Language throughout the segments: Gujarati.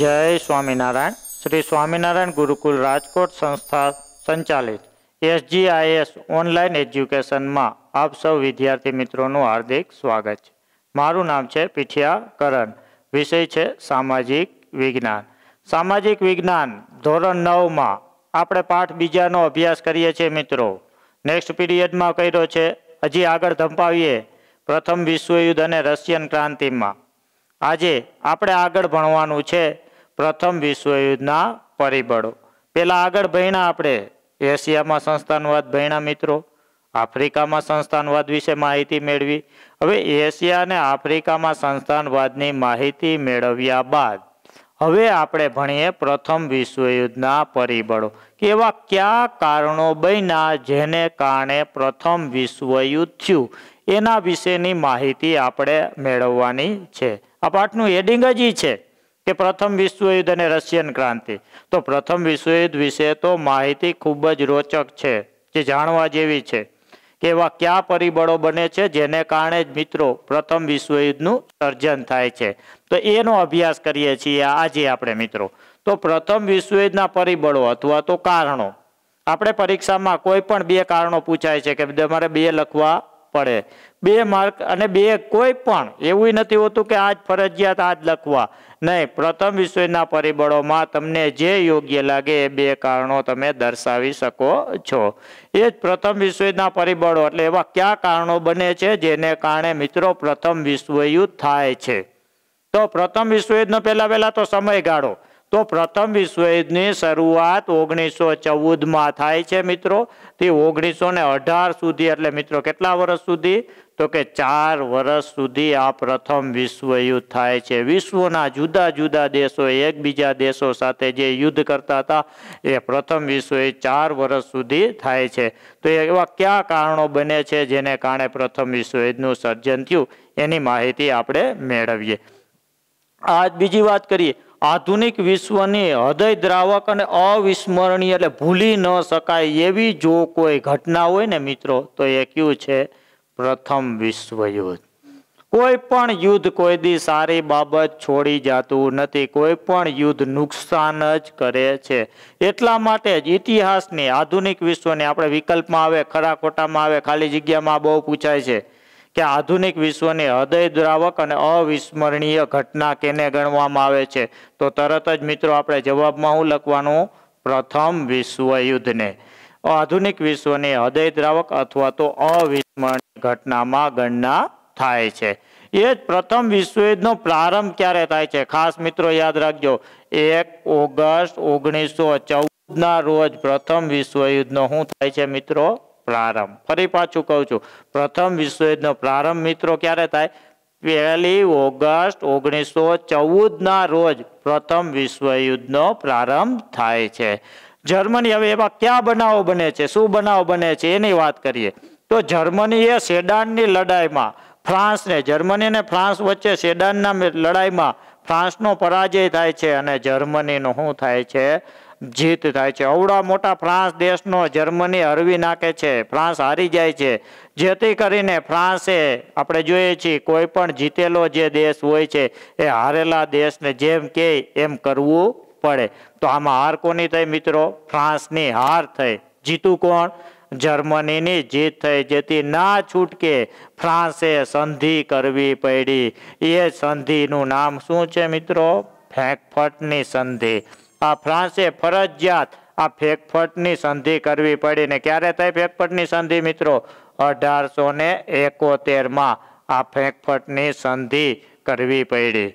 જય સ્વામિનારાયણ શ્રી સ્વામિનારાયણ ગુરુકુલ રાજકોટ સંસ્થા સંચાલિત એસજીઆઈએસ ઓનલાઈન એજ્યુકેશનમાં આપ સૌ વિદ્યાર્થી મિત્રોનું હાર્દિક સ્વાગત છે મારું નામ છે પીઠિયા કરણ વિષય છે સામાજિક વિજ્ઞાન સામાજિક વિજ્ઞાન ધોરણ નવમાં આપણે પાઠ બીજાનો અભ્યાસ કરીએ છીએ મિત્રો નેક્સ્ટ પીરિયડમાં કર્યો છે હજી આગળ ધંપાવીએ પ્રથમ વિશ્વયુદ્ધ અને રશિયન ક્રાંતિમાં આજે આપણે આગળ ભણવાનું છે પ્રથમ વિશ્વયુદ્ધના પરિબળો પહેલાં આગળ ભણ્યા આપણે એશિયામાં સંસ્થાનવાદ ભણ્યા મિત્રો આફ્રિકામાં સંસ્થાનવાદ વિશે માહિતી મેળવી હવે એશિયા અને આફ્રિકામાં સંસ્થાનવાદની માહિતી મેળવ્યા બાદ હવે આપણે ભણીએ પ્રથમ વિશ્વયુદ્ધના પરિબળો કે એવા કયા કારણો બન્યા જેને કારણે પ્રથમ વિશ્વયુદ્ધ થયું એના વિશેની માહિતી આપણે મેળવવાની છે આ પાઠનું હેડિંગ જ છે કે પ્રથમ વિશ્વયુદ્ધ અને રશિયન ક્રાંતિ તો પ્રથમ વિશ્વયુદ્ધ વિશે તો માહિતી ખૂબ જ રોચક છે જે જાણવા જેવી છે કે એવા કયા પરિબળો બને છે જેને કારણે જ મિત્રો પ્રથમ વિશ્વયુદ્ધનું સર્જન થાય છે તો એનો અભ્યાસ કરીએ છીએ આજે આપણે મિત્રો તો પ્રથમ વિશ્વયુદ્ધના પરિબળો અથવા તો કારણો આપણે પરીક્ષામાં કોઈ પણ બે કારણો પૂછાય છે કે તમારે બે લખવા પડે બે માર્ક અને બે કોઈ પણ એવું નથી હોતું કે આજ ફરજિયાત આજ લખવા નહીં પ્રથમ વિષયના પરિબળોમાં તમને જે યોગ્ય લાગે એ બે કારણો તમે દર્શાવી શકો છો એ જ પ્રથમ વિશ્વયુદ્ધના પરિબળો એટલે એવા કયા કારણો બને છે જેને કારણે મિત્રો પ્રથમ વિશ્વયુદ્ધ થાય છે તો પ્રથમ વિશ્વયુદ્ધનો પહેલાં પહેલાં તો સમયગાળો તો પ્રથમ વિશ્વયુદ્ધની શરૂઆત ઓગણીસો ચૌદમાં થાય છે મિત્રો તે ઓગણીસો ને અઢાર સુધી એટલે મિત્રો કેટલા વર્ષ સુધી તો કે ચાર વર્ષ સુધી આ પ્રથમ વિશ્વયુદ્ધ થાય છે વિશ્વના જુદા જુદા દેશો એકબીજા દેશો સાથે જે યુદ્ધ કરતા હતા એ પ્રથમ વિશ્વયુદ્ધ ચાર વર્ષ સુધી થાય છે તો એવા કયા કારણો બને છે જેને કારણે પ્રથમ વિશ્વયુદ્ધનું સર્જન થયું એની માહિતી આપણે મેળવીએ આજ બીજી વાત કરીએ આધુનિક વિશ્વની હૃદય દ્રાવક અને અવિસ્મરણીય એટલે ભૂલી ન શકાય એવી જો કોઈ ઘટના હોય ને મિત્રો તો એ કયું છે પ્રથમ વિશ્વયુદ્ધ કોઈ પણ યુદ્ધ કોઈ દી સારી બાબત છોડી જતું નથી કોઈ પણ યુદ્ધ નુકસાન જ કરે છે એટલા માટે જ ઇતિહાસની આધુનિક વિશ્વની આપણે વિકલ્પમાં આવે ખરા ખોટામાં આવે ખાલી જગ્યામાં બહુ પૂછાય છે કે આધુનિક વિશ્વની હૃદય દ્રાવક અને અવિસ્મરણીય ઘટના કેને ગણવામાં આવે છે તો તરત જ મિત્રો આપણે જવાબમાં હું લખવાનું પ્રથમ વિશ્વયુદ્ધને આધુનિક વિશ્વની હૃદય દ્રાવક અથવા તો અવિસ્મરણીય ઘટનામાં ગણના થાય છે એ જ પ્રથમ વિશ્વયુદ્ધનો પ્રારંભ ક્યારે થાય છે ખાસ મિત્રો યાદ રાખજો એક ઓગસ્ટ ઓગણીસો ચૌદના રોજ પ્રથમ વિશ્વયુદ્ધનો શું થાય છે મિત્રો પ્રારંભ ફરી પાછું કહું છું પ્રથમ વિશ્વયુદ્ધનો પ્રારંભ મિત્રો ક્યારે થાય પહેલી ઓગસ્ટ ઓગણીસો ચૌદના રોજ પ્રથમ વિશ્વયુદ્ધનો પ્રારંભ થાય છે જર્મની હવે એવા ક્યાં બનાવો બને છે શું બનાવો બને છે એની વાત કરીએ તો જર્મનીએ સેડાનની લડાઈમાં ફ્રાન્સને જર્મની અને ફ્રાન્સ વચ્ચે સેડાનના લડાઈમાં ફ્રાન્સનો પરાજય થાય છે અને જર્મનીનો શું થાય છે જીત થાય છે અવડા મોટા ફ્રાન્સ દેશનો જર્મની હરવી નાખે છે ફ્રાન્સ હારી જાય છે જેથી કરીને ફ્રાન્સે આપણે જોઈએ છીએ કોઈ પણ જીતેલો જે દેશ હોય છે એ હારેલા દેશને જેમ કે એમ કરવું પડે તો આમાં હાર કોની થઈ મિત્રો ફ્રાન્સની હાર થઈ જીતું કોણ જર્મનીની જીત થઈ જેથી ના છૂટકે ફ્રાન્સે સંધિ કરવી પડી એ સંધિનું નામ શું છે મિત્રો ફેંકફટની સંધિ આ ફ્રાન્સે ફરજિયાત આ ફેકફટની સંધિ કરવી પડી ને ક્યારે થાય ફેકફટની સંધિ મિત્રો અઢારસો ને એકોતેરમાં આ ફેકફટની સંધિ કરવી પડી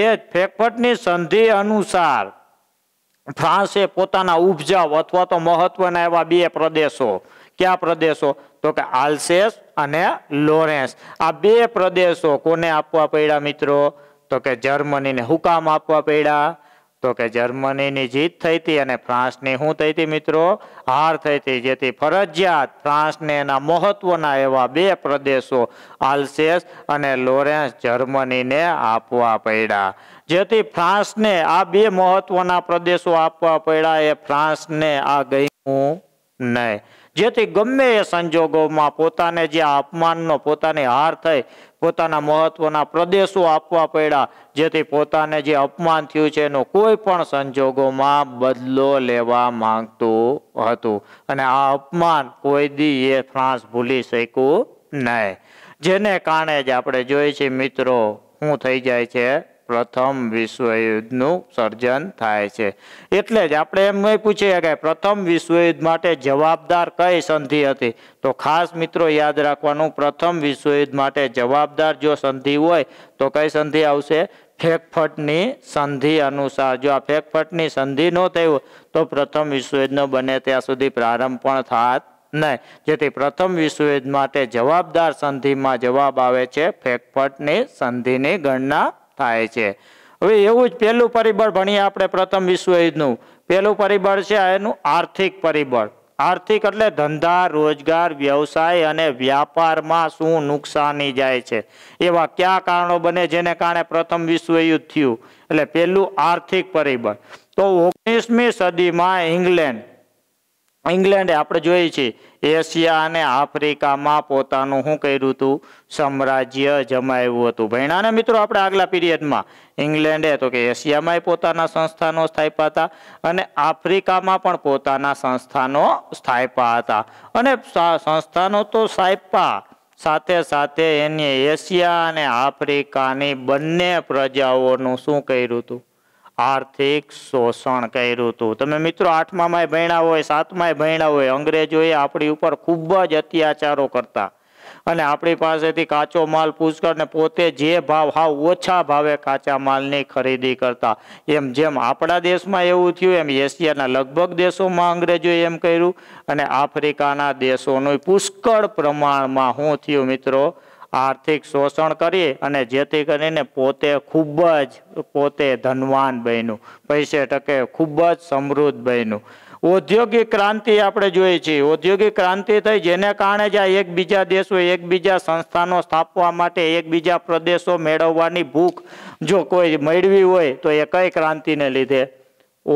એ ફેકફટની સંધિ અનુસાર ફ્રાન્સે પોતાના ઉપજાવ અથવા તો મહત્વના એવા બે પ્રદેશો કયા પ્રદેશો તો કે આલ્સેસ અને લોરેન્સ આ બે પ્રદેશો કોને આપવા પડ્યા મિત્રો તો કે જર્મનીને હુકામ આપવા પડ્યા તો કે જર્મનીની જીત થઈ હતી અને ફ્રાન્સની શું થઈ હતી મિત્રો હાર થઈ હતી જેથી ફરજિયાત ફ્રાન્સને એના મહત્વના એવા બે પ્રદેશો આલ્સેસ અને લોરેન્સ જર્મનીને આપવા પડ્યા જેથી ફ્રાન્સને આ બે મહત્વના પ્રદેશો આપવા પડ્યા એ ફ્રાન્સને આ ગયું નહીં જેથી ગમે એ સંજોગોમાં પોતાને જે અપમાનનો પોતાને હાર થઈ પોતાના મહત્વના પ્રદેશો આપવા પડ્યા જેથી પોતાને જે અપમાન થયું છે એનો કોઈ પણ સંજોગોમાં બદલો લેવા માંગતું હતું અને આ અપમાન કોઈ દી એ ફ્રાન્સ ભૂલી શક્યું નહીં જેને કારણે જ આપણે જોઈએ છીએ મિત્રો શું થઈ જાય છે પ્રથમ વિશ્વયુદ્ધનું સર્જન થાય છે એટલે જ આપણે એમ પૂછીએ કે પ્રથમ વિશ્વયુદ્ધ માટે જવાબદાર કઈ સંધિ હતી તો ખાસ મિત્રો યાદ રાખવાનું પ્રથમ વિશ્વયુદ્ધ માટે જવાબદાર જો સંધિ હોય તો કઈ સંધિ આવશે ફેકફટની સંધિ અનુસાર જો આ ફેકફટની સંધિ ન થઈ તો પ્રથમ વિશ્વયુદ્ધનો બને ત્યાં સુધી પ્રારંભ પણ થાત નહીં જેથી પ્રથમ વિશ્વયુદ્ધ માટે જવાબદાર સંધિમાં જવાબ આવે છે ફેકફટની સંધિની ગણના થાય છે હવે એવું જ પહેલું પરિબળ ભણીએ આપણે પ્રથમ વિશ્વયુદ્ધનું પહેલું પરિબળ છે એનું આર્થિક પરિબળ આર્થિક એટલે ધંધા રોજગાર વ્યવસાય અને વ્યાપારમાં શું નુકસાની જાય છે એવા કયા કારણો બને જેને કારણે પ્રથમ વિશ્વયુદ્ધ થયું એટલે પહેલું આર્થિક પરિબળ તો ઓગણીસમી સદીમાં ઇંગ્લેન્ડ ઇંગ્લેન્ડે આપણે જોઈએ છીએ એશિયા અને આફ્રિકામાં પોતાનું શું કર્યું હતું સામ્રાજ્ય જમાવ્યું હતું ભણાને મિત્રો આપણે આગલા પીરિયડમાં ઇંગ્લેન્ડે તો કે એશિયામાંય પોતાના સંસ્થાનો સ્થાપ્યા હતા અને આફ્રિકામાં પણ પોતાના સંસ્થાનો સ્થાપ્યા હતા અને સંસ્થાનો તો સ્થાપ્યા સાથે સાથે એને એશિયા અને આફ્રિકાની બંને પ્રજાઓનું શું કર્યું હતું આર્થિક શોષણ કર્યું હતું તમે મિત્રો આઠમામાંય ભણ્યા હોય સાતમાય ભણ્યા હોય અંગ્રેજોએ આપણી ઉપર ખૂબ જ અત્યાચારો કરતા અને આપણી પાસેથી કાચો માલ ને પોતે જે ભાવ હાવ ઓછા ભાવે કાચા માલની ખરીદી કરતા એમ જેમ આપણા દેશમાં એવું થયું એમ એશિયાના લગભગ દેશોમાં અંગ્રેજોએ એમ કર્યું અને આફ્રિકાના દેશોનું પુષ્કળ પ્રમાણમાં શું થયું મિત્રો આર્થિક શોષણ કરીએ અને જેથી કરીને પોતે ખૂબ જ પોતે ધનવાન બન્યું પૈસે ટકે ખૂબ જ સમૃદ્ધ બન્યું ઔદ્યોગિક ક્રાંતિ આપણે જોઈએ છીએ ઔદ્યોગિક ક્રાંતિ થઈ જેને કારણે જ આ એકબીજા દેશો એકબીજા સંસ્થાનો સ્થાપવા માટે એકબીજા પ્રદેશો મેળવવાની ભૂખ જો કોઈ મેળવી હોય તો એ કઈ ક્રાંતિને લીધે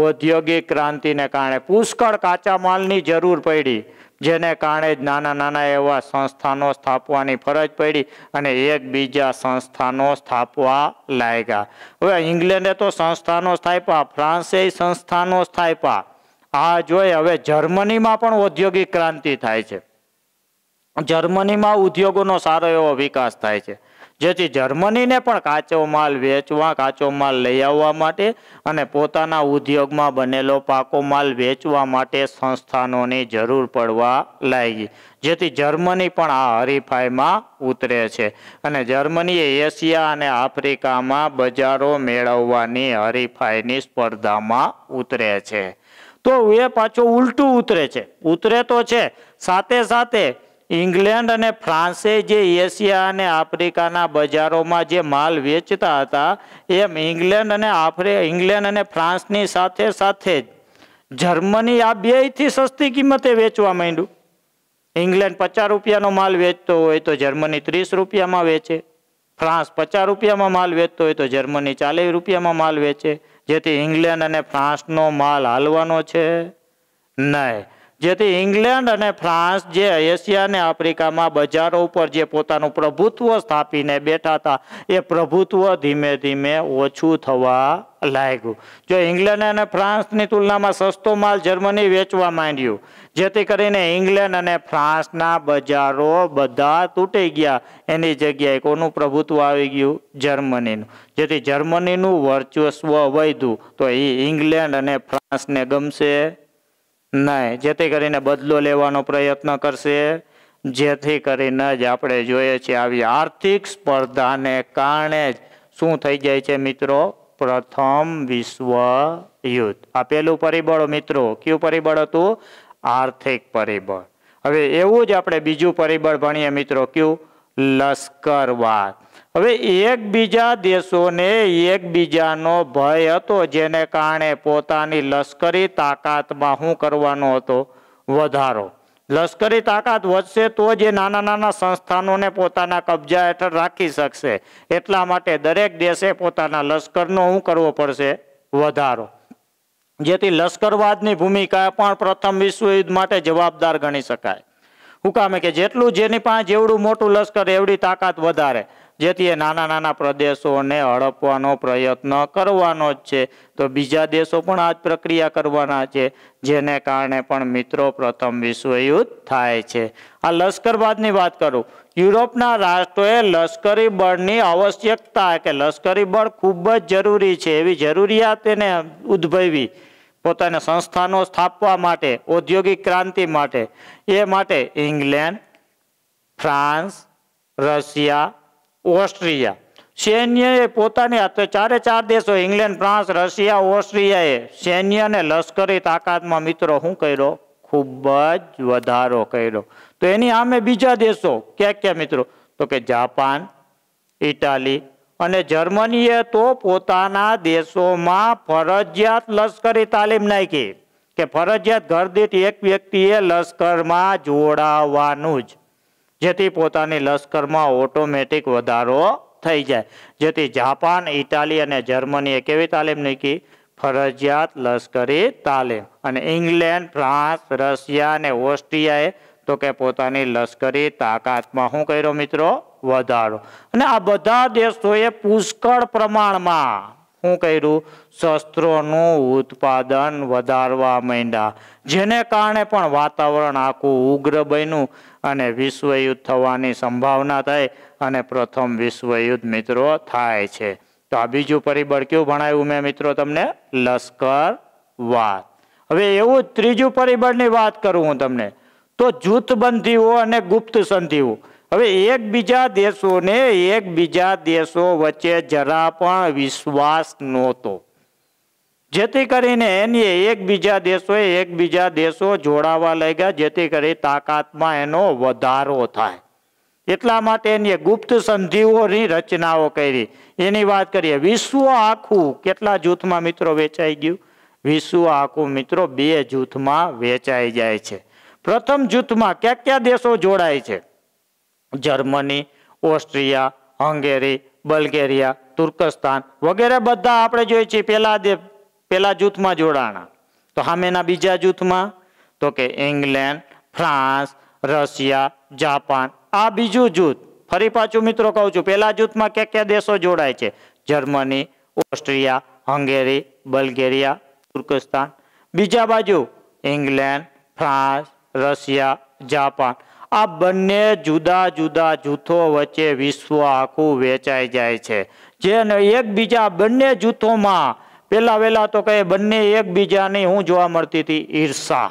ઔદ્યોગિક ક્રાંતિને કારણે પુષ્કળ કાચા માલની જરૂર પડી જેને કારણે જ નાના નાના એવા સંસ્થાનો સ્થાપવાની ફરજ પડી અને એકબીજા સંસ્થાનો સ્થાપવા લાગ્યા હવે ઇંગ્લેન્ડે તો સંસ્થાનો સ્થાપ્યા ફ્રાન્સે સંસ્થાનો સ્થાપ્યા આ જોઈ હવે જર્મનીમાં પણ ઔદ્યોગિક ક્રાંતિ થાય છે જર્મનીમાં ઉદ્યોગોનો સારો એવો વિકાસ થાય છે જેથી જર્મનીને પણ કાચો માલ વેચવા કાચો માલ લઈ આવવા માટે અને પોતાના ઉદ્યોગમાં બનેલો પાકો માલ વેચવા માટે સંસ્થાનોની જરૂર પડવા લાગી જેથી જર્મની પણ આ હરીફાઈમાં ઉતરે છે અને જર્મનીએ એશિયા અને આફ્રિકામાં બજારો મેળવવાની હરીફાઈની સ્પર્ધામાં ઉતરે છે તો એ પાછો ઉલટું ઉતરે છે ઉતરે તો છે સાથે સાથે ઇંગ્લેન્ડ અને ફ્રાન્સે જે એશિયા અને આફ્રિકાના બજારોમાં જે માલ વેચતા હતા એમ ઇંગ્લેન્ડ અને આફ્રિ ઇંગ્લેન્ડ અને ફ્રાન્સની સાથે સાથે જ જર્મની આ બેયથી સસ્તી કિંમતે વેચવા માંડ્યું ઇંગ્લેન્ડ પચાસ રૂપિયાનો માલ વેચતો હોય તો જર્મની ત્રીસ રૂપિયામાં વેચે ફ્રાન્સ પચાસ રૂપિયામાં માલ વેચતો હોય તો જર્મની ચાલીસ રૂપિયામાં માલ વેચે જેથી ઇંગ્લેન્ડ અને ફ્રાન્સનો માલ હાલવાનો છે નહીં જેથી ઇંગ્લેન્ડ અને ફ્રાન્સ જે એશિયા અને આફ્રિકામાં બજારો ઉપર જે પોતાનું પ્રભુત્વ સ્થાપીને બેઠા હતા એ પ્રભુત્વ ધીમે ધીમે ઓછું થવા લાગ્યું જો ઇંગ્લેન્ડ અને ફ્રાન્સની તુલનામાં સસ્તો માલ જર્મની વેચવા માંડ્યું જેથી કરીને ઇંગ્લેન્ડ અને ફ્રાન્સના બજારો બધા તૂટી ગયા એની જગ્યાએ કોનું પ્રભુત્વ આવી ગયું જર્મનીનું જેથી જર્મનીનું વર્ચસ્વ વધ્યું તો એ ઇંગ્લેન્ડ અને ફ્રાન્સને ગમશે નહીં જેથી કરીને બદલો લેવાનો પ્રયત્ન કરશે જેથી કરીને જ આપણે જોઈએ છીએ આવી આર્થિક સ્પર્ધાને કારણે જ શું થઈ જાય છે મિત્રો પ્રથમ વિશ્વ યુદ્ધ આ પેલું પરિબળ મિત્રો કયું પરિબળ હતું આર્થિક પરિબળ હવે એવું જ આપણે બીજું પરિબળ ભણીએ મિત્રો કયું લશ્કરવાદ હવે એકબીજા દેશોને એકબીજાનો ભય હતો જેને કારણે પોતાની લશ્કરી તાકાતમાં શું કરવાનો હતો વધારો લશ્કરી તાકાત વધશે તો જે નાના નાના સંસ્થાનોને પોતાના કબજા હેઠળ રાખી શકશે એટલા માટે દરેક દેશે પોતાના લશ્કરનો શું કરવો પડશે વધારો જેથી લશ્કરવાદની ભૂમિકા પણ પ્રથમ વિશ્વયુદ્ધ માટે જવાબદાર ગણી શકાય હું કામે કે જેટલું જેની પાસે જેવડું મોટું લશ્કર એવડી તાકાત વધારે જેથી એ નાના નાના પ્રદેશોને હડપવાનો પ્રયત્ન કરવાનો જ છે તો બીજા દેશો પણ આ જ પ્રક્રિયા કરવાના છે જેને કારણે પણ મિત્રો પ્રથમ વિશ્વયુદ્ધ થાય છે આ લશ્કરબાદની વાત કરું યુરોપના રાષ્ટ્રોએ લશ્કરી બળની આવશ્યકતા કે લશ્કરી બળ ખૂબ જ જરૂરી છે એવી જરૂરિયાત એને ઉદ્ભવી પોતાના સંસ્થાનો સ્થાપવા માટે ઔદ્યોગિક ક્રાંતિ માટે એ માટે ઇંગ્લેન્ડ ફ્રાન્સ રશિયા ઓસ્ટ્રિયા સૈન્યએ પોતાની હાથે ચારે ચાર દેશો ઇંગ્લેન્ડ ફ્રાન્સ રશિયા ઓસ્ટ્રિયાએ સૈન્ય અને લશ્કરી તાકાતમાં મિત્રો શું કર્યો ખૂબ જ વધારો કર્યો તો એની સામે બીજા દેશો ક્યાં ક્યાં મિત્રો તો કે જાપાન ઇટાલી અને જર્મનીએ તો પોતાના દેશોમાં ફરજિયાત લશ્કરી તાલીમ નાખી કે ફરજિયાત ઘરદીઠ એક વ્યક્તિએ લશ્કરમાં જોડાવાનું જ જેથી પોતાની લશ્કરમાં ઓટોમેટિક વધારો થઈ જાય જેથી જાપાન ઇટાલી અને જર્મનીએ કેવી તાલીમ નીકી ફરજિયાત લશ્કરી તાલીમ અને ઇંગ્લેન્ડ ફ્રાન્સ રશિયા અને ઓસ્ટ્રિયાએ તો કે પોતાની લશ્કરી તાકાતમાં શું કર્યો મિત્રો વધારો અને આ બધા દેશોએ પુષ્કળ પ્રમાણમાં શું કર્યું શસ્ત્રોનું ઉત્પાદન વધારવા માંડ્યા જેને કારણે પણ વાતાવરણ આખું ઉગ્ર બન્યું અને વિશ્વયુદ્ધ થવાની સંભાવના થાય અને પ્રથમ વિશ્વયુદ્ધ મિત્રો થાય છે તો આ બીજું પરિબળ કયું ભણાવ્યું મેં મિત્રો તમને લશ્કર વાત હવે એવું ત્રીજું પરિબળની વાત કરું હું તમને તો જૂથબંધીઓ અને ગુપ્ત સંધિઓ હવે એકબીજા દેશોને એકબીજા દેશો વચ્ચે જરા પણ વિશ્વાસ નહોતો જેથી કરીને એની એકબીજા દેશોએ એકબીજા દેશો જોડાવા લાગ્યા જેથી કરી તાકાતમાં એનો વધારો થાય એટલા માટે એની ગુપ્ત સંધિઓની રચનાઓ કરી એની વાત કરીએ વિશ્વ આખું કેટલા જૂથમાં મિત્રો વેચાઈ ગયું વિશ્વ આખું મિત્રો બે જૂથમાં વેચાઈ જાય છે પ્રથમ જૂથમાં કયા કયા દેશો જોડાય છે જર્મની ઓસ્ટ્રિયા હંગેરી બલ્ગેરિયા તુર્કસ્તાન વગેરે બધા આપણે જોઈએ છીએ પહેલા પેલા જૂથમાં જોડાણા તો સામેના બીજા જૂથમાં તો કે ઇંગ્લેન્ડ ફ્રાન્સ રશિયા જાપાન આ બીજું જૂથ ફરી પાછું મિત્રો કહું છું પેલા જૂથમાં કે કયા દેશો જોડાય છે જર્મની ઓસ્ટ્રિયા હંગેરી બલ્ગેરિયા તુર્કસ્તાન બીજા બાજુ ઇંગ્લેન્ડ ફ્રાન્સ રશિયા જાપાન આ બંને જુદા જુદા જૂથો વચ્ચે વિશ્વ આખું વેચાઈ જાય છે જેને એકબીજા બંને જૂથોમાં પહેલાં વહેલા તો કહે બંને એકબીજાની હું જોવા મળતી હતી ઈર્ષા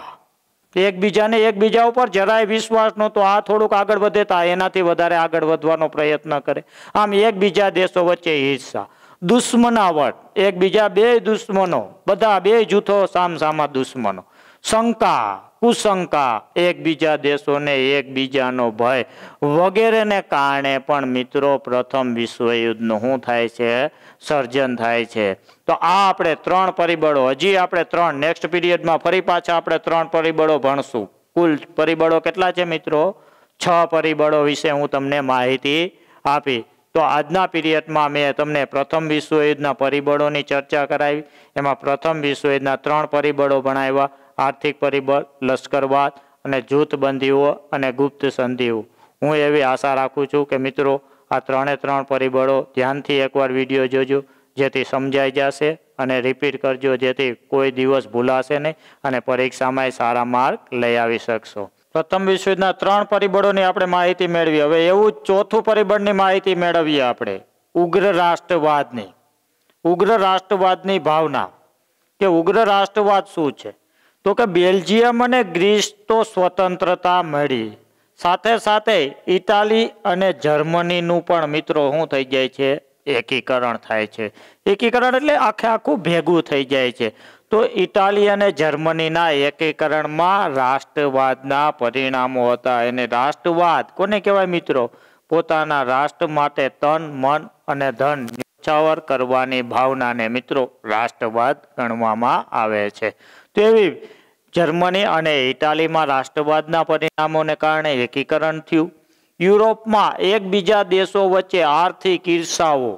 એકબીજાને એકબીજા ઉપર જરાય વિશ્વાસ નહોતો આ થોડુંક આગળ વધે તો એનાથી વધારે આગળ વધવાનો પ્રયત્ન કરે આમ એકબીજા દેશો વચ્ચે ઈર્ષા દુશ્મનાવટ એકબીજા બે દુશ્મનો બધા બે જૂથો સામસામા દુશ્મનો શંકા કુશંકા એકબીજા દેશોને એકબીજાનો ભય વગેરેને કારણે પણ મિત્રો પ્રથમ વિશ્વયુદ્ધનું શું થાય છે સર્જન થાય છે તો આ આપણે ત્રણ પરિબળો હજી આપણે ત્રણ નેક્સ્ટ પીરિયડમાં ફરી પાછા આપણે ત્રણ પરિબળો ભણશું કુલ પરિબળો કેટલા છે મિત્રો છ પરિબળો વિશે હું તમને માહિતી આપી તો આજના પીરિયડમાં મેં તમને પ્રથમ વિશ્વયુદ્ધના પરિબળોની ચર્ચા કરાવી એમાં પ્રથમ વિશ્વયુદ્ધના ત્રણ પરિબળો ભણાવ્યા આર્થિક પરિબળ લશ્કરવાદ અને જૂથબંધીઓ અને ગુપ્ત સંધિઓ હું એવી આશા રાખું છું કે મિત્રો આ ત્રણે ત્રણ પરિબળો ધ્યાનથી એકવાર વિડીયો જોજો જેથી સમજાઈ જશે અને રિપીટ કરજો જેથી કોઈ દિવસ ભૂલાશે નહીં અને પરીક્ષામાં સારા માર્ક લઈ આવી શકશો પ્રથમ વિશ્વના ત્રણ પરિબળોની આપણે માહિતી મેળવી હવે એવું ચોથું પરિબળની માહિતી મેળવીએ આપણે ઉગ્ર રાષ્ટ્રવાદની ઉગ્ર રાષ્ટ્રવાદની ભાવના કે ઉગ્ર રાષ્ટ્રવાદ શું છે તો કે બેલ્જિયમ અને ગ્રીસ તો સ્વતંત્રતા મળી સાથે સાથે ઇટાલી અને જર્મનીનું પણ મિત્રો શું થઈ જાય છે એકીકરણ થાય છે એકીકરણ એટલે આખે આખું ભેગું થઈ જાય છે તો ઇટાલી અને જર્મનીના એકીકરણમાં રાષ્ટ્રવાદના પરિણામો હતા એને રાષ્ટ્રવાદ કોને કહેવાય મિત્રો પોતાના રાષ્ટ્ર માટે તન મન અને ધન ન્યોછાવર કરવાની ભાવનાને મિત્રો રાષ્ટ્રવાદ ગણવામાં આવે છે તેવી જર્મની અને ઇટાલીમાં રાષ્ટ્રવાદના પરિણામોને કારણે એકીકરણ થયું યુરોપમાં એકબીજા દેશો વચ્ચે આર્થિક ઈર્ષાઓ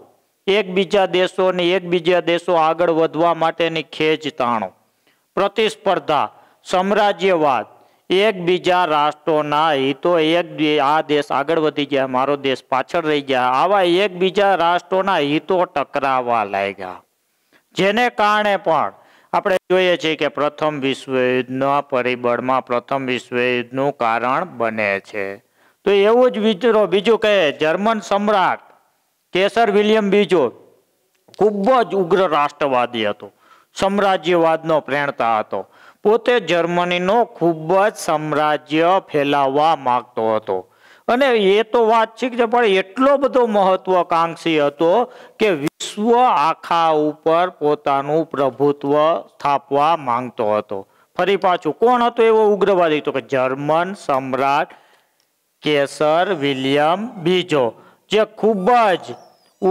એકબીજા દેશોની એકબીજા દેશો આગળ વધવા માટેની ખેંચતાણો પ્રતિસ્પર્ધા સામ્રાજ્યવાદ એકબીજા રાષ્ટ્રોના હિતો એક આ દેશ આગળ વધી ગયા મારો દેશ પાછળ રહી ગયા આવા એકબીજા રાષ્ટ્રોના હિતો ટકરાવા લાગ્યા જેને કારણે પણ આપણે જોઈએ છીએ કે પ્રથમ વિશ્વયુદ્ધના પરિબળમાં પ્રથમ વિશ્વયુદ્ધનું કારણ બને છે તો એવું જ વિચારો બીજું કહે જર્મન સમ્રાટ કેસર વિલિયમ બીજો ખૂબ જ ઉગ્ર રાષ્ટ્રવાદી હતો સામ્રાજ્યવાદનો પ્રેરણતા હતો પોતે જર્મનીનો ખૂબ જ સામ્રાજ્ય ફેલાવવા માગતો હતો અને એ તો વાત છે કે પણ એટલો બધો મહત્વકાંક્ષી હતો કે વિશ્વ આખા ઉપર પોતાનું પ્રભુત્વ સ્થાપવા માંગતો હતો ફરી પાછું કોણ હતો એવો ઉગ્રવાદી તો કે જર્મન સમ્રાટ કેસર વિલિયમ બીજો જે ખૂબ જ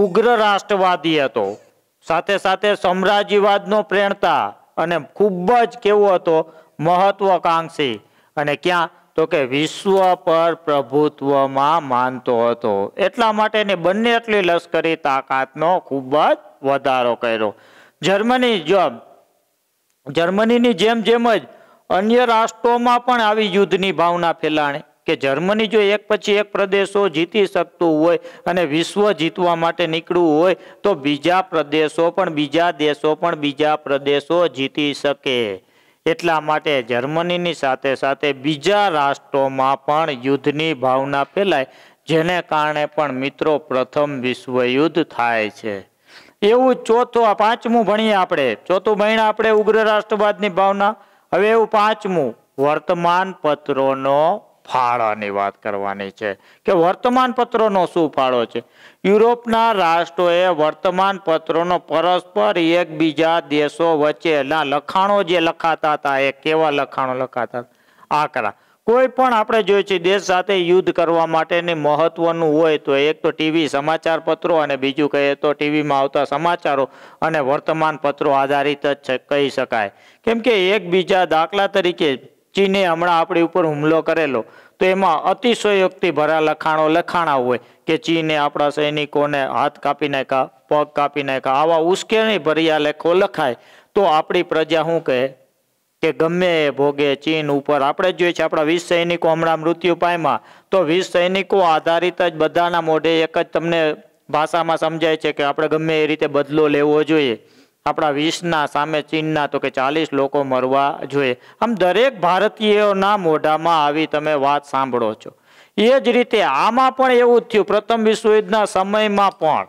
ઉગ્ર રાષ્ટ્રવાદી હતો સાથે સાથે સામ્રાજ્યવાદનો પ્રેરણતા અને ખૂબ જ કેવો હતો મહત્વકાંક્ષી અને ક્યાં તો કે વિશ્વ પર પ્રભુત્વમાં માનતો હતો એટલા માટે ને બંને એટલી લશ્કરી તાકાતનો ખૂબ જ વધારો કર્યો જર્મની જો જર્મનીની જેમ જેમ જ અન્ય રાષ્ટ્રોમાં પણ આવી યુદ્ધની ભાવના ફેલાણી કે જર્મની જો એક પછી એક પ્રદેશો જીતી શકતું હોય અને વિશ્વ જીતવા માટે નીકળવું હોય તો બીજા પ્રદેશો પણ બીજા દેશો પણ બીજા પ્રદેશો જીતી શકે એટલા માટે જર્મનીની સાથે સાથે બીજા રાષ્ટ્રોમાં પણ યુદ્ધની ભાવના ફેલાય જેને કારણે પણ મિત્રો પ્રથમ વિશ્વયુદ્ધ થાય છે એવું ચોથું પાંચમું ભણીએ આપણે ચોથું ભણીએ આપણે ઉગ્ર રાષ્ટ્રવાદની ભાવના હવે એવું પાંચમું વર્તમાન પત્રોનો ફાળાની વાત કરવાની છે કે વર્તમાન પત્રોનો શું ફાળો છે યુરોપના રાષ્ટ્રોએ વર્તમાન પત્રોનો પરસ્પર એકબીજા દેશો વચ્ચેના લખાણો જે લખાતા હતા એ કેવા લખાણો લખાતા આકરા કોઈ પણ આપણે જોઈએ છીએ દેશ સાથે યુદ્ધ કરવા માટેની મહત્વનું હોય તો એક તો ટીવી સમાચાર પત્રો અને બીજું કહીએ તો ટીવીમાં આવતા સમાચારો અને વર્તમાન પત્રો આધારિત જ કહી શકાય કેમ કે એકબીજા દાખલા તરીકે ચીને હમણાં આપણી ઉપર હુમલો કરેલો તો એમાં અતિશયોક્તિ ભરા લખાણો લખાણા હોય કે ચીને આપણા સૈનિકોને હાથ કાપી નાખ્યા પગ કાપી નાખ્યા આવા ઉશ્કેરણી ભર્યા લેખો લખાય તો આપણી પ્રજા શું કહે કે ગમે ભોગે ચીન ઉપર આપણે જોઈએ છીએ આપણા વીસ સૈનિકો હમણાં મૃત્યુ પાયમાં તો વીસ સૈનિકો આધારિત જ બધાના મોઢે એક જ તમને ભાષામાં સમજાય છે કે આપણે ગમે એ રીતે બદલો લેવો જોઈએ આપણા વીસના સામે ચીનના તો કે ચાલીસ લોકો મરવા જોઈએ આમ દરેક ભારતીયોના મોઢામાં આવી તમે વાત સાંભળો છો એ જ રીતે આમાં પણ એવું થયું પ્રથમ વિશ્વયુદ્ધના સમયમાં પણ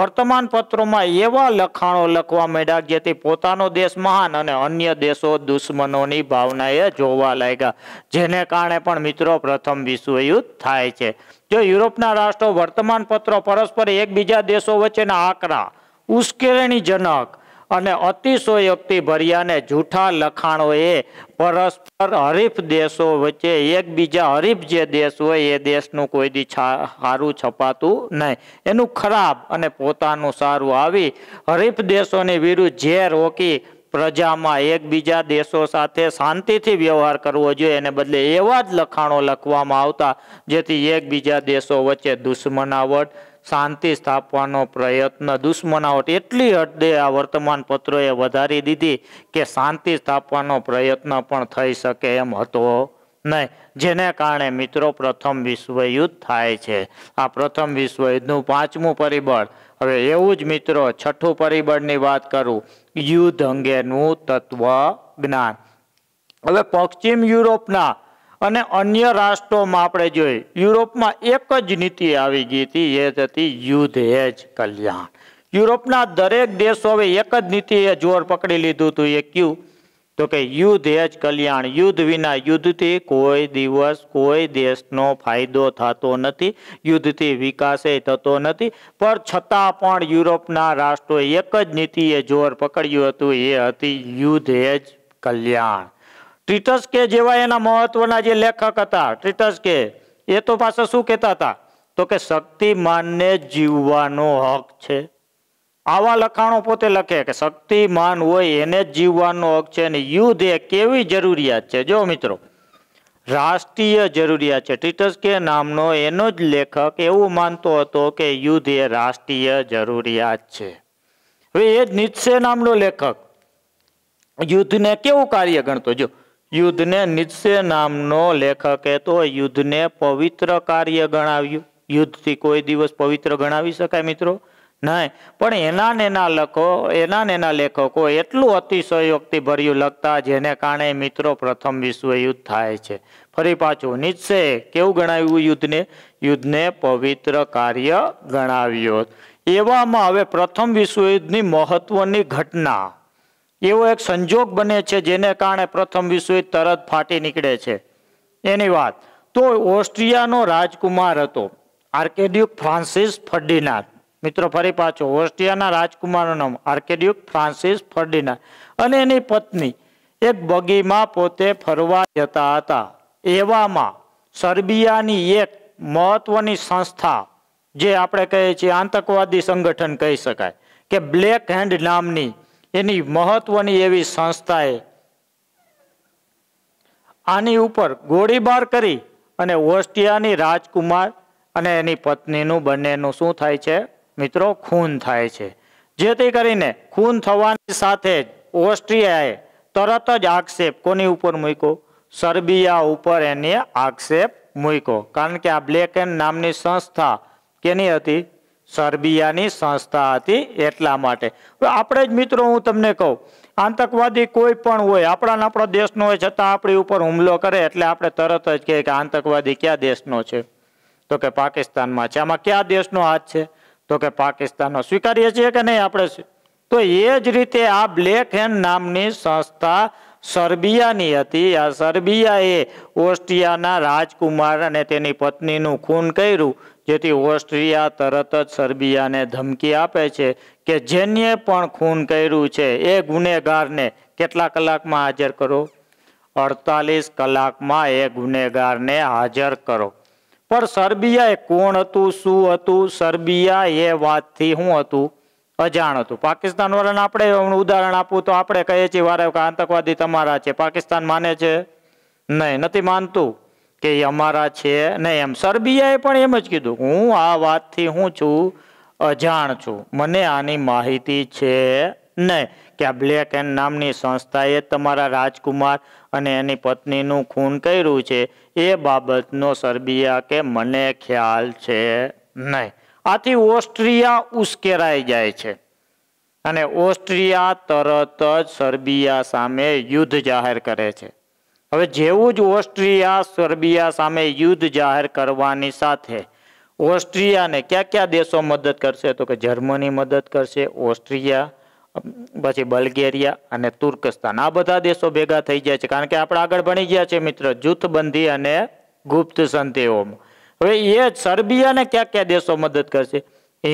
વર્તમાન પત્રોમાં એવા લખાણો લખવા માંડ્યા જેથી પોતાનો દેશ મહાન અને અન્ય દેશો દુશ્મનોની ભાવનાએ જોવા લાગ્યા જેને કારણે પણ મિત્રો પ્રથમ વિશ્વયુદ્ધ થાય છે જો યુરોપના રાષ્ટ્રો વર્તમાન પત્રો પરસ્પર એકબીજા દેશો વચ્ચેના આંકડા ઉશ્કેરણીજનક અને અતિશયોક્તિ ભર્યાને જૂઠા લખાણોએ પરસ્પર હરીફ દેશો વચ્ચે એકબીજા હરીફ જે દેશ હોય એ દેશનું કોઈ દી સારું છપાતું નહીં એનું ખરાબ અને પોતાનું સારું આવી હરીફ દેશોની વિરુદ્ધ ઝેર રોકી પ્રજામાં એકબીજા દેશો સાથે શાંતિથી વ્યવહાર કરવો જોઈએ એને બદલે એવા જ લખાણો લખવામાં આવતા જેથી એકબીજા દેશો વચ્ચે દુશ્મનાવટ શાંતિ સ્થાપવાનો પ્રયત્ન દુશ્મનાવટ એટલી હદે આ વર્તમાન પત્રોએ વધારી દીધી કે શાંતિ સ્થાપવાનો પ્રયત્ન પણ થઈ શકે એમ હતો નહીં જેને કારણે મિત્રો પ્રથમ વિશ્વયુદ્ધ થાય છે આ પ્રથમ વિશ્વયુદ્ધનું પાંચમું પરિબળ હવે એવું જ મિત્રો છઠ્ઠું પરિબળની વાત કરું યુદ્ધ અંગેનું તત્વ જ્ઞાન હવે પશ્ચિમ યુરોપના અને અન્ય રાષ્ટ્રોમાં આપણે જોઈએ યુરોપમાં એક જ નીતિ આવી ગઈ હતી એ જ હતી યુદ્ધ એ જ કલ્યાણ યુરોપના દરેક દેશો હવે એક જ નીતિએ જોર પકડી લીધું હતું એ કયું તો કે યુદ્ધ એ જ કલ્યાણ યુદ્ધ વિના યુદ્ધથી કોઈ દિવસ કોઈ દેશનો ફાયદો થતો નથી યુદ્ધથી વિકાસે થતો નથી પણ છતાં પણ યુરોપના રાષ્ટ્રોએ એક જ નીતિએ જોર પકડ્યું હતું એ હતી યુદ્ધ એ જ કલ્યાણ ટ્રીટસ કે જેવા એના મહત્વના જે લેખક હતા ટ્રીટસ કે એ તો પાછા શું કહેતા હતા તો કે શક્તિમાનને જીવવાનો હક છે આવા લખાણો પોતે લખે કે શક્તિમાન હોય એને જ જીવવાનો હક છે અને યુદ્ધ એ કેવી જરૂરિયાત છે જો મિત્રો રાષ્ટ્રીય જરૂરિયાત છે ટીટસ કે નામનો એનો જ લેખક એવું માનતો હતો કે યુદ્ધ એ રાષ્ટ્રીય જરૂરિયાત છે હવે એ જ નીત્સે નામનો લેખક યુદ્ધને કેવું કાર્ય ગણતો જો યુદ્ધને નિત્સે નામનો લેખકે તો યુદ્ધને પવિત્ર કાર્ય ગણાવ્યું યુદ્ધથી કોઈ દિવસ પવિત્ર ગણાવી શકાય મિત્રો નહીં પણ એના નેના લખો એના નેના લેખકો એટલું અતિશયોક્તિ ભર્યું લખતા જેને કારણે મિત્રો પ્રથમ વિશ્વયુદ્ધ થાય છે ફરી પાછું નિત્સે કેવું ગણાવ્યું યુદ્ધને યુદ્ધને પવિત્ર કાર્ય ગણાવ્યું એવામાં હવે પ્રથમ વિશ્વયુદ્ધની મહત્વની ઘટના એવો એક સંજોગ બને છે જેને કારણે પ્રથમ વિશ્વયુદ્ધ તરત ફાટી નીકળે છે એની વાત તો ઓસ્ટ્રિયાનો રાજકુમાર હતો આર્કેડ્યુક ફ્રાન્સિસ ફર્ડિનાથ મિત્રો ફરી પાછો ઓસ્ટ્રિયાના રાજકુમારનું નામ આર્કેડ્યુક ફ્રાન્સિસ ફર્ડિનાથ અને એની પત્ની એક બગીમાં પોતે ફરવા જતા હતા એવામાં સર્બિયાની એક મહત્વની સંસ્થા જે આપણે કહીએ છીએ આતંકવાદી સંગઠન કહી શકાય કે બ્લેક હેન્ડ નામની એની મહત્વની એવી સંસ્થાએ આની ઉપર ગોળીબાર કરી અને ઓસ્ટ્રિયાની રાજકુમાર અને એની પત્નીનું બંનેનું શું થાય છે મિત્રો ખૂન થાય છે જેથી કરીને ખૂન થવાની સાથે જ ઓસ્ટ્રિયાએ તરત જ આક્ષેપ કોની ઉપર મૂક્યો સર્બિયા ઉપર એને આક્ષેપ મૂક્યો કારણ કે આ બ્લેક એન્ડ નામની સંસ્થા કેની હતી સર્બિયાની સંસ્થા હતી એટલા માટે હવે આપણે જ મિત્રો હું તમને કહું આતંકવાદી કોઈ પણ હોય આપણા આપણા દેશનો હોય છતાં આપણી ઉપર હુમલો કરે એટલે આપણે તરત જ કહીએ કે આતંકવાદી કયા દેશનો છે તો કે પાકિસ્તાનમાં છે આમાં કયા દેશનો હાથ છે તો કે પાકિસ્તાનનો સ્વીકારીએ છીએ કે નહીં આપણે તો એ જ રીતે આ બ્લેક હેન્ડ નામની સંસ્થા સર્બિયાની હતી આ સર્બિયાએ ઓસ્ટ્રિયાના રાજકુમાર અને તેની પત્નીનું ખૂન કર્યું જેથી ઓસ્ટ્રિયા તરત જ સર્બિયાને ધમકી આપે છે કે જેને પણ ખૂન કર્યું છે એ ગુનેગારને કેટલા કલાકમાં હાજર કરો અડતાલીસ કલાકમાં એ ગુનેગારને હાજર કરો પણ સર્બિયા એ કોણ હતું શું હતું સર્બિયા એ વાતથી હું હતું અજાણ હતું પાકિસ્તાન વાળાને આપણે ઉદાહરણ આપવું તો આપણે કહીએ છીએ વારે કે આતંકવાદી તમારા છે પાકિસ્તાન માને છે નહીં નથી માનતું કે એ અમારા છે નહીં એમ સર્બિયાએ પણ એમ જ કીધું હું આ વાતથી હું છું અજાણ છું મને આની માહિતી છે નહીં કે આ બ્લેક એન્ડ નામની સંસ્થાએ તમારા રાજકુમાર અને એની પત્નીનું ખૂન કર્યું છે એ બાબતનો સરબિયા કે મને ખ્યાલ છે નહીં આથી ઓસ્ટ્રિયા ઉશ્કેરાઈ જાય છે અને ઓસ્ટ્રિયા તરત જ સર્બિયા સામે યુદ્ધ જાહેર કરે છે હવે જેવું જ ઓસ્ટ્રિયા સર્બિયા સામે યુદ્ધ જાહેર કરવાની સાથે ઓસ્ટ્રિયાને કયા કયા દેશો મદદ કરશે તો કે જર્મની મદદ કરશે ઓસ્ટ્રિયા પછી બલ્ગેરિયા અને તુર્કસ્તાન આ બધા દેશો ભેગા થઈ જાય છે કારણ કે આપણે આગળ ભણી ગયા છે મિત્ર જૂથબંધી અને ગુપ્ત સંધિઓમાં હવે એ સર્બિયાને કયા કયા દેશો મદદ કરશે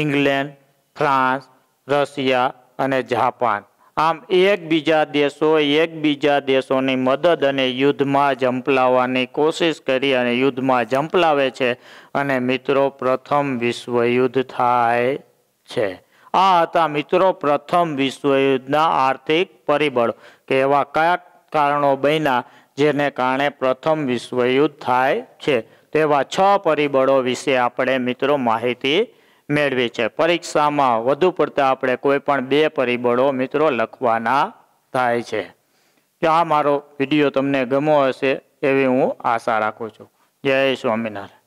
ઇંગ્લેન્ડ ફ્રાન્સ રશિયા અને જાપાન આમ એકબીજા દેશો એકબીજા દેશોની મદદ અને યુદ્ધમાં ઝંપલાવવાની કોશિશ કરી અને યુદ્ધમાં ઝંપલાવે છે અને મિત્રો પ્રથમ વિશ્વયુદ્ધ થાય છે આ હતા મિત્રો પ્રથમ વિશ્વયુદ્ધના આર્થિક પરિબળો કે એવા કયા કારણો બન્યા જેને કારણે પ્રથમ વિશ્વયુદ્ધ થાય છે તેવા છ પરિબળો વિશે આપણે મિત્રો માહિતી મેળવી છે પરીક્ષામાં વધુ પડતા આપણે કોઈ પણ બે પરિબળો મિત્રો લખવાના થાય છે તો આ મારો વિડીયો તમને ગમો હશે એવી હું આશા રાખું છું જય સ્વામિનારાયણ